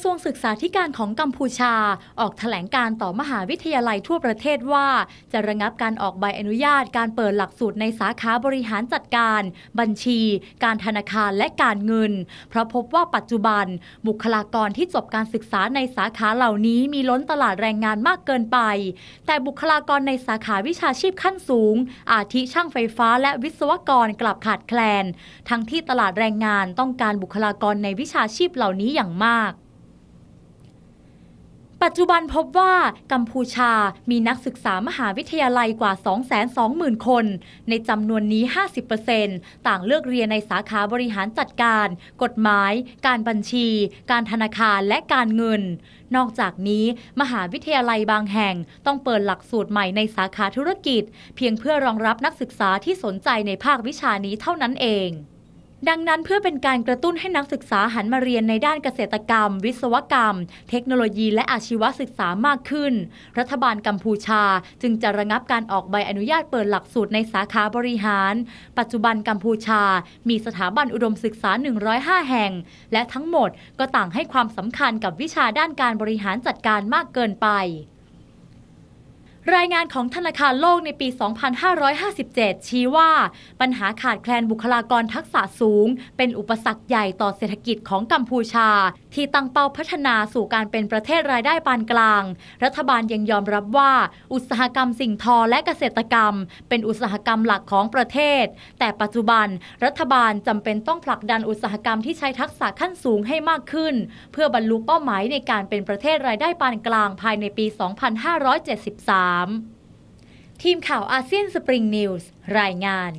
ระทรวงศึกษาธิการของกัมพูชา ออกถแถลงการต่อมหาวิทยาลัยทั่วประเทศว่า จะระงับการออกใบอนุญาตการเปิดหลักสูตรในสาขาบริหารจัดการ บัญชี การธนาคารและการเงิน เพราะพบว่าปัจจุบัน บุคลากรที่จบการศึกษาในสาขาเหล่านี้มีล้นตลาดแรงงานมากเกินไป แต่บุคลากรในสาขาวิชาชีพขั้นสูง อาทิช่างไฟฟ้าและวิศวกรกลับขาดแคลน ทั้งที่ตลาดแรงงานต้องการบุคลากรในวิชาชีพเหล่านี้อย่างมากปัจจุบันพบว่ากัมพูชา มีนักศึกษามหาวิทยาลัยกว่า 220,000 คน ในจำนวนนี้ 50%ต่างเลือกเรียนในสาขาบริหารจัดการ กฎหมาย การบัญชี การธนาคาร และการเงิน นอกจากนี้ มหาวิทยาลัยบางแห่งต้องเปิดหลักสูตรใหม่ในสาขาธุรกิจ เพียงเพื่อรองรับนักศึกษาที่สนใจในภาควิชานี้เท่านั้นเองดังนั้นเพื่อเป็นการกระตุ้นให้นักศึกษาหันมาเรียนในด้านเกษตรกรรม วิศวกรรม เทคโนโลยีและอาชีวศึกษามากขึ้น รัฐบาลกัมพูชาจึงจะระงับการออกใบอนุญาตเปิดหลักสูตรในสาขาบริหาร ปัจจุบันกัมพูชามีสถาบันอุดมศึกษา 105 แห่ง และทั้งหมดก็ต่างให้ความสำคัญกับวิชาด้านการบริหารจัดการมากเกินไปรายงานของธนาคารโลกในปี 2557 ชี้ว่า ปัญหาขาดแคลนบุคลากรทักษะสูงเป็นอุปสรรคใหญ่ต่อเศรษฐกิจของกัมพูชาที่ตั้งเป้าพัฒนาสู่การเป็นประเทศรายได้ปานกลาง รัฐบาลยังยอมรับว่า อุตสาหกรรมสิ่งทอและเกษตรกรรมเป็นอุตสาหกรรมหลักของประเทศ แต่ปัจจุบันรัฐบาลจำเป็นต้องผลักดันอุตสาหกรรมที่ใช้ทักษะขั้นสูงให้มากขึ้นเพื่อบรรลุเป้าหมายในการเป็นประเทศรายได้ปานกลางภายในปี 2573 3ทีมข่าวอาเซียนสปริงนิวส์ รายงาน